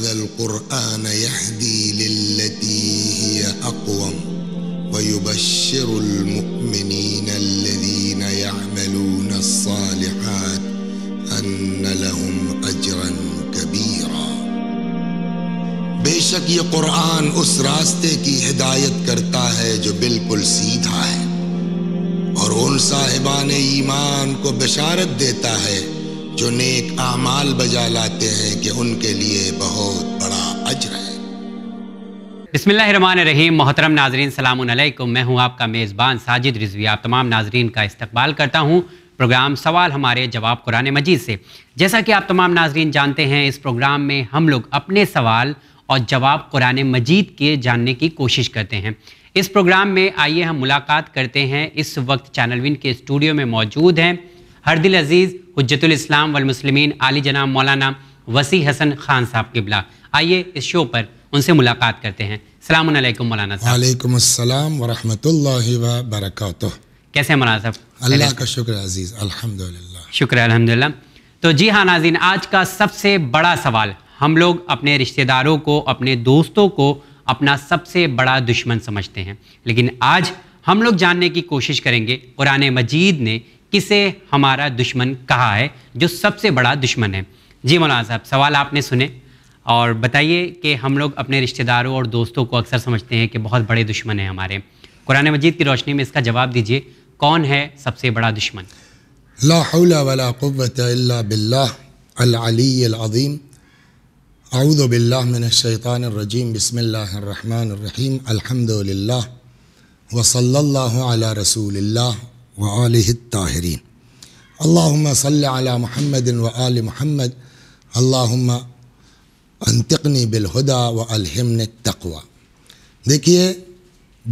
هذا القرآن يهدي للتي هي أقوم ويبشر المؤمنين الذين يعملون الصالحات أن لهم أجرا كبيرا बेशक ये कुरान उस रास्ते की हिदायत करता है जो बिल्कुल सीधा है और उन साहिबान ईमान को बशारत देता है जो नेक आमाल बजा लाते हैं कि उनके लिए बहुत बड़ा अजर है बसमिल्ल मोहतरम नाजरीन सलामकुम मैं हूं आपका मेज़बान साजिद रिजवी आप तमाम नाजरीन का इस्तकबाल करता हूं प्रोग्राम सवाल हमारे जवाब कुरान मजीद से जैसा कि आप तमाम नाजरीन जानते हैं इस प्रोग्राम में हम लोग अपने सवाल और जवाब कुरान मजीद के जानने की कोशिश करते हैं इस प्रोग्राम में आइए हम मुलाकात करते हैं इस वक्त चैनल विन के स्टूडियो में मौजूद हैं हरदिल अजीज़ हजतुल इस्लाम वल वलमसलमिन आली जनाब मौलाना वसी हसन खान साहब किबला आइए इस शो पर उनसे मुलाकात करते हैं सलामकुम मौलाना वालेकुम अस्सलाम वरहमतुल्लाहि व बरकातुह कैसे हैं मौलाना साहब अल्लाह का शुक्र अजीज़ अल्हम्दुलिल्लाह शुक्र अल्हम्दुलिल्लाह तो जी हाँ नाजीन आज का सबसे बड़ा सवाल हम लोग अपने रिश्तेदारों को अपने दोस्तों को अपना सबसे बड़ा दुश्मन समझते हैं लेकिन आज हम लोग जानने की कोशिश करेंगे कुरान मजीद ने किसे हमारा दुश्मन कहा है जो सबसे बड़ा दुश्मन है जी मौलाना साहब सवाल आपने सुने और बताइए कि हम लोग अपने रिश्तेदारों और दोस्तों को अक्सर समझते हैं कि बहुत बड़े दुश्मन हैं हमारे कुरान मजीद की रोशनी में इसका जवाब दीजिए कौन है सबसे बड़ा दुश्मन लाउलावलाबिल्लाज़ीम आऊदबिल्लाशैतानरजीम बसमीम अलहमदिल्ला वसल्ला रसूल वालह ताहरीन अल्लाम सल महमद वाल महमद अल्लाम अंतकनी बिलहुदा व अलहमन तकवा देखिए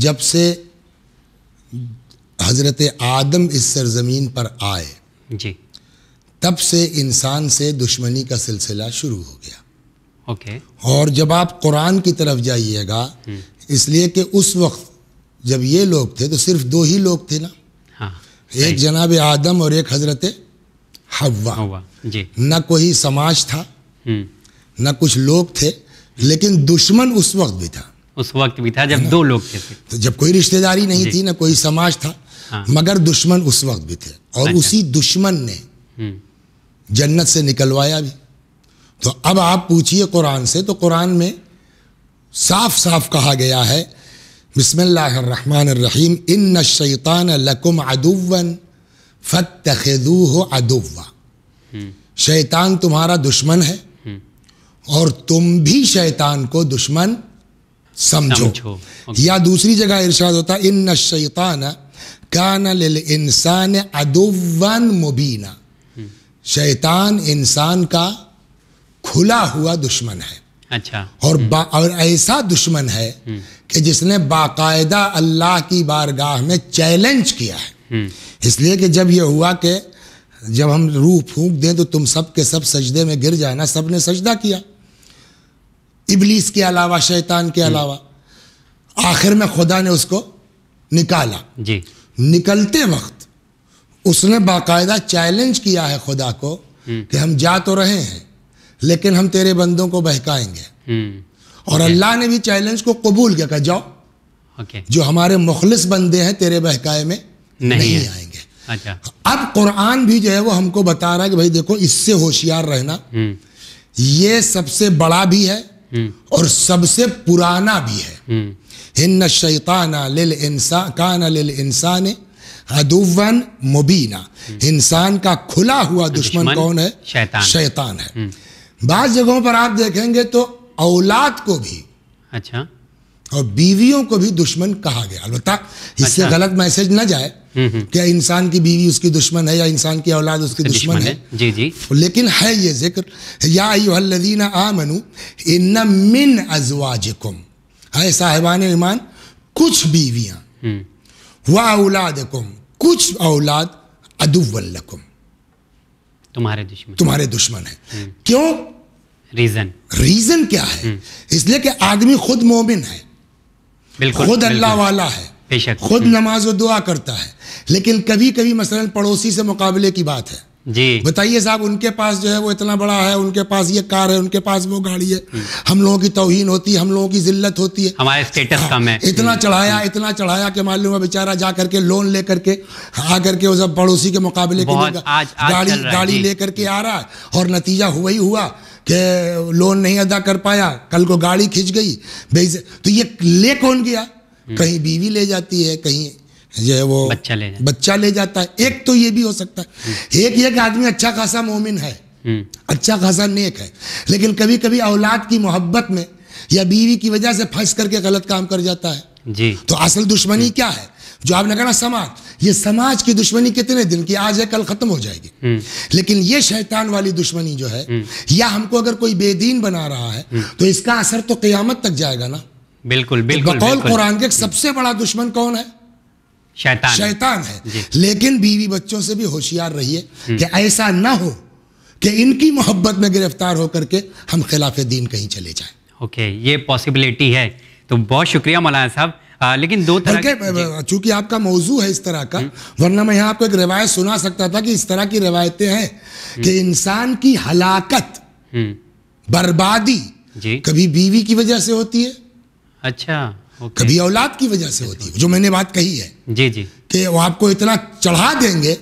जब से हज़रत आदम इस सरज़मीन पर आए जी तब से इंसान से दुश्मनी का सिलसिला शुरू हो गया ओके और जब आप कुरान की तरफ जाइएगा हम्म। इसलिए कि उस वक्त जब ये लोग थे तो सिर्फ दो ही लोग थे ना हाँ, एक जनाब आदम और एक हजरत हवा, न कोई समाज था हम्म। न कुछ लोग थे लेकिन दुश्मन उस वक्त भी था उस वक्त भी था जब दो लोग थे तो जब कोई रिश्तेदारी नहीं थी ना कोई समाज था हाँ। मगर दुश्मन उस वक्त भी थे और अच्छा। उसी दुश्मन ने हम्म। जन्नत से निकलवाया भी तो अब आप पूछिए कुरान से तो कुरान में साफ साफ कहा गया है بسم الله الرحمن الرحيم إن الشيطان لكم عدوا फतखदूह अदुवा शैतान तुम्हारा दुश्मन है और तुम भी शैतान को दुश्मन समझो, समझो। या दूसरी जगह इरशाद होता है इन शैतान कान लिल इंसान अदुवन मुबीना शैतान इंसान का खुला हुआ दुश्मन है अच्छा और हम्म। और ऐसा दुश्मन है हम्म। कि जिसने बाकायदा अल्लाह की बारगाह में चैलेंज किया है हम्म। इसलिए कि जब यह हुआ कि जब हम रूह फूंक दें तो तुम सब के सब सजदे में गिर जाए ना सब ने सजदा किया इबलीस के अलावा शैतान के अलावा आखिर में खुदा ने उसको निकाला जी निकलते वक्त उसने बाकायदा चैलेंज किया है खुदा को कि हम जा तो रहे हैं लेकिन हम तेरे बंदों को बहकाएंगे हम्म। और okay. अल्लाह ने भी चैलेंज को कबूल किया कहा जाओ okay. जो हमारे मुखलिस बंदे हैं तेरे बहकाए में नहीं, नहीं आएंगे अच्छा अब कुरान भी जो है वो हमको बता रहा है कि भाई देखो इससे होशियार रहना हम्म। ये सबसे बड़ा भी है हम्म। और सबसे पुराना भी है हिन्न शैताना लिल इंसान काना लिल इंसान अदुवन मुबीना इंसान का खुला हुआ दुश्मन, दुश्मन कौन है शैतान, शैतान है बाज जगहों पर आप देखेंगे तो औलाद को भी अच्छा और बीवियों को भी दुश्मन कहा गया अलबत् इससे अच्छा। गलत मैसेज ना जाए हम्म, हम्म। क्या इंसान की बीवी उसकी दुश्मन है या इंसान की औलाद उसकी दुश्मन, दुश्मन है जी जी लेकिन है ये जिक्र यादीना आ मनु इन मिन अजवाजकुम है साहिबान ईमान कुछ बीवियां हम्म। औलाद कुम कुछ औलाद अदुवल्लकुम तुम्हारे दुश्मन तुम्हारे दुश्मन है हम्म। क्यों रीजन रीजन क्या है हम्म। इसलिए कि आदमी खुद मोमिन है बिल्कुल खुद अल्लाह वाला है खुद हम्म। नमाज और दुआ करता है लेकिन कभी कभी मसलन पड़ोसी से मुकाबले की बात है जी बताइए साहब उनके पास जो है वो इतना बड़ा है उनके पास ये कार है उनके पास वो गाड़ी है हम लोगों की तोहहीन होती है हम लोगों की जिल्लत होती है हमारे स्टेटस हाँ, कम है इतना हम्म। चढ़ाया इतना चढ़ाया कि मालूम है बेचारा जा करके लोन ले करके आ करके उस पड़ोसी के मुकाबले के गाड़ी गाड़ी ले करके आ रहा है और नतीजा हुआ ही हुआ कि लोन नहीं अदा कर पाया कल को गाड़ी खिंच गई तो ये ले कौन गया हम्म। कहीं बीवी ले जाती है कहीं जो है वो बच्चा ले बच्चा ले जाता है एक तो ये भी हो सकता है एक एक आदमी अच्छा खासा मोमिन है हम्म। अच्छा खासा नेक है लेकिन कभी कभी औलाद की मोहब्बत में या बीवी की वजह से फंस करके गलत काम कर जाता है जी तो असल दुश्मनी हम्म। क्या है जो आपने कहा समाज ये समाज की दुश्मनी कितने दिन की आज है कल खत्म हो जाएगी हम्म। लेकिन ये शैतान वाली दुश्मनी जो है या हमको अगर कोई बेदीन बना रहा है तो इसका असर तो क्यामत तक जाएगा ना बिल्कुल तो बिल्कुल तो बकौल कुरान के सबसे बड़ा दुश्मन कौन है शैतान शैतान है लेकिन बीवी बच्चों से भी होशियार रहिए हम्म। कि ऐसा ना हो कि इनकी मोहब्बत में गिरफ्तार होकर के हम खिलाफ दीन कहीं चले जाए ओके ये पॉसिबिलिटी है तो बहुत शुक्रिया मौलाना साहब आ, लेकिन दो तरह के चूंकि आपका मौजू है इस तरह का हम्म। वरना मैं यहाँ आपको एक रिवायत सुना सकता था कि इस तरह की रिवायतें हैं हम्म। कि इंसान की हलाकत बर्बादी कभी बीवी की वजह से होती है अच्छा okay. कभी औलाद की वजह से होती है जो मैंने बात कही है जी जी कि वो आपको इतना चढ़ा देंगे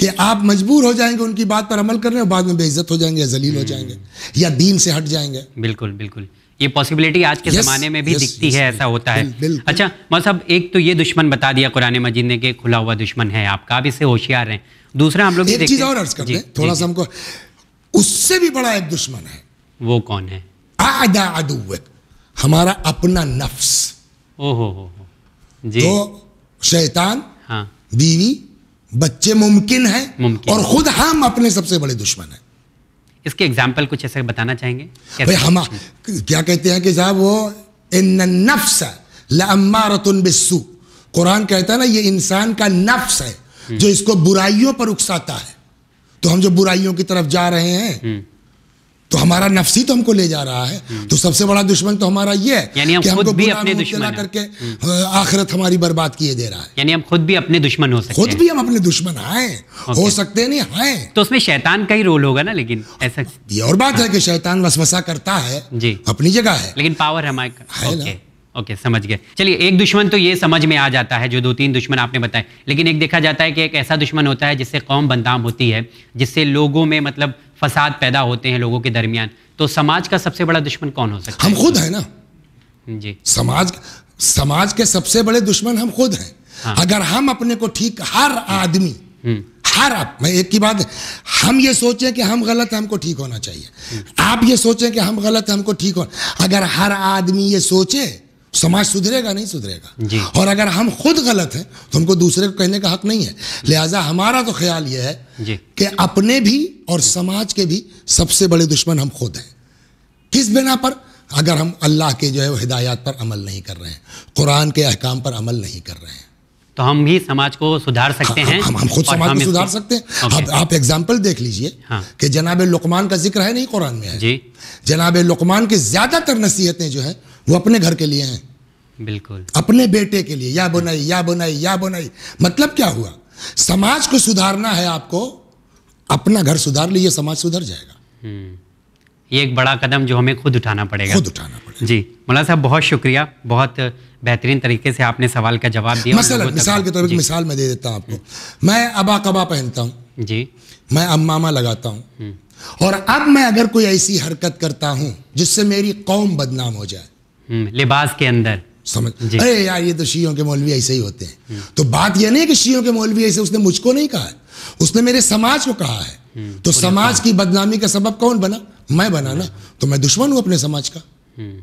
कि आप मजबूर हो जाएंगे उनकी बात पर अमल करने और बाद में बेइज्जत हो जाएंगे या जलील हो हम्म। जाएंगे या दीन से हट जाएंगे बिल्कुल बिल्कुल ये पॉसिबिलिटी आज के ज़माने में भी यस, दिखती यस, है ऐसा होता है बिल, अच्छा मौल साहब एक तो ये दुश्मन बता दिया कुरान मजीद ने कि खुला हुआ दुश्मन है आपका आप इससे होशियार हैं दूसरा हम लोग चीज़ और अर्ज करते हैं थोड़ा सा हमको उससे भी बड़ा एक दुश्मन है वो कौन है हमारा अपना नफ्स जी तो शैतान हाँ बीवी बच्चे मुमकिन है मुमकिन और खुद हम अपने सबसे बड़े दुश्मन है इसके एग्जाम्पल कुछ ऐसे बताना चाहेंगे भाई हम क्या कहते हैं कि साहब वो इन नफ्स लम्मारतुन बिस्सू कुरान कहता है ना ये इंसान का नफ्स है हम्म। जो इसको बुराइयों पर उकसाता है तो हम जो बुराइयों की तरफ जा रहे हैं हम्म। तो हमारा नफसी तो हमको ले जा रहा है हम्म। तो सबसे बड़ा दुश्मन तो हमारा ये है यानी हम कि खुद भी अपने दुश्मन करके हम्म। आखिरत हमारी बर्बाद किए दे रहा है यानी हम खुद भी अपने दुश्मन हो सकते खुद भी हम अपने दुश्मन आए हो सकते नहीं आए तो उसमें शैतान का ही रोल होगा ना लेकिन ऐसा ये और बात हाँ। है कि शैतान वसवसा करता है जी अपनी जगह है लेकिन पावर हमारे है ओके okay, समझ गए चलिए एक दुश्मन तो ये समझ में आ जाता है जो दो तीन दुश्मन आपने बताए लेकिन एक देखा जाता है कि एक ऐसा दुश्मन होता है जिससे कौम बदनाम होती है जिससे लोगों में मतलब फसाद पैदा होते हैं लोगों के दरमियान तो समाज का सबसे बड़ा दुश्मन कौन हो सकता हम है हम खुद हैं ना जी समाज समाज के सबसे बड़े दुश्मन हम खुद हैं हाँ। अगर हम अपने को ठीक हर आदमी हम्म। हर आप मैं एक की बात हम ये सोचें कि हम गलत हमको ठीक होना चाहिए हम्म। आप ये सोचें कि हम गलत हमको ठीक हो अगर हर आदमी ये सोचे समाज सुधरेगा नहीं सुधरेगा और अगर हम खुद गलत हैं तो हमको दूसरे को कहने का हक नहीं है लिहाजा हमारा तो ख्याल यह है कि अपने भी और समाज के भी सबसे बड़े दुश्मन हम खुद हैं किस बिना पर अगर हम अल्लाह के जो है वो हिदायत पर अमल नहीं कर रहे हैं कुरान के अहकाम पर अमल नहीं कर रहे हैं तो हम भी समाज को सुधार सकते हाँ, हैं हम, हम खुद समाज को सुधार सकते हैं okay. आप, आप एग्जाम्पल देख लीजिए हाँ। कि जनाब लुकमान का जिक्र है नहीं कुरान में है जनाब लुकमान की ज़्यादातर नसीहतें जो है वो अपने घर के लिए हैं बिल्कुल अपने बेटे के लिए या बुनाई या बुनाई या बुनाई मतलब क्या हुआ समाज को सुधारना है आपको अपना घर सुधार लिए समाज सुधर जाएगा हम्म। ये एक बड़ा कदम जो हमें खुद उठाना पड़ेगा खुद उठाना पड़ेगा जी मौला साहब बहुत शुक्रिया बहुत बेहतरीन तरीके से आपने सवाल का जवाब दिया मसल मिसाल के तौर पर मिसाल मैं दे देता हूँ आपको हम्म। मैं अबा कबा पहनता हूँ जी मैं अमामा लगाता हूँ हम्म। और अब मैं अगर कोई ऐसी हरकत करता हूँ जिससे मेरी कौम बदनाम हो जाए हम्म, लिबास के अंदर समझ अरे यार ये तो शियों के मौलवी ऐसे ही होते हैं तो बात ये नहीं कि शियों के मौलवी ऐसे उसने मुझको नहीं कहा उसने मेरे समाज को कहा है हम्म, तो समाज की बदनामी का सबब कौन बना मैं बना ना तो मैं दुश्मन हूं अपने समाज का हम्म।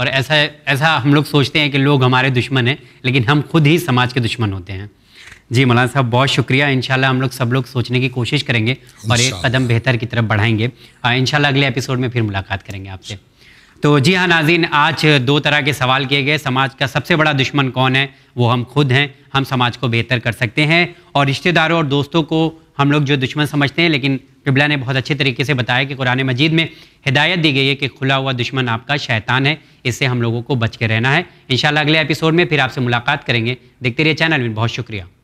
और ऐसा ऐसा हम लोग सोचते हैं कि लोग हमारे दुश्मन हैं लेकिन हम खुद ही समाज के दुश्मन होते हैं जी मौलाना साहब बहुत शुक्रिया इनशाला हम लोग सब लोग सोचने की कोशिश करेंगे और एक कदम बेहतर की तरफ बढ़ाएंगे इनशाला अगले एपिसोड में फिर मुलाकात करेंगे आपसे तो जी हाँ नाजीन आज दो तरह के सवाल किए गए समाज का सबसे बड़ा दुश्मन कौन है वो हम खुद हैं हम समाज को बेहतर कर सकते हैं और रिश्तेदारों और दोस्तों को हम लोग जो दुश्मन समझते हैं लेकिन किबला ने बहुत अच्छे तरीके से बताया कि कुरान मजीद में हिदायत दी गई है कि खुला हुआ दुश्मन आपका शैतान है इससे हम लोगों को बच के रहना है इन अगले एपिसोड में फिर आपसे मुलाकात करेंगे देखते रहिए चैनल में बहुत शुक्रिया